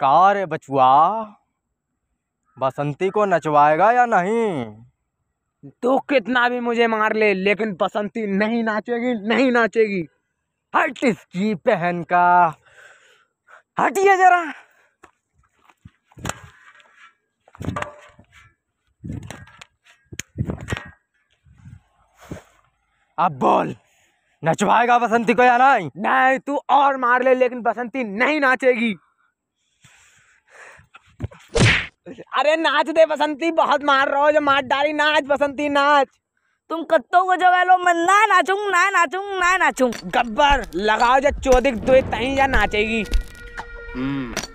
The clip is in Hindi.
कार बचुआ बसंती को नचवाएगा या नहीं तो कितना भी मुझे मार ले, लेकिन बसंती नहीं नाचेगी नहीं नाचेगी हट इसकी पहन का हटिए जरा अब बोल नचवाएगा बसंती को या नहीं नहीं तू और मार ले लेकिन बसंती नहीं नाचेगी अरे नाच दे बसंती बहुत मार हो जो मार डाली नाच बसंती नाच तुम कत्तो को जो लो मैं ना नाचू ना नाचू ना नाचू गब्बर लगाओ जो चौधरी दो तो तहीं जा नाचेगी हम्म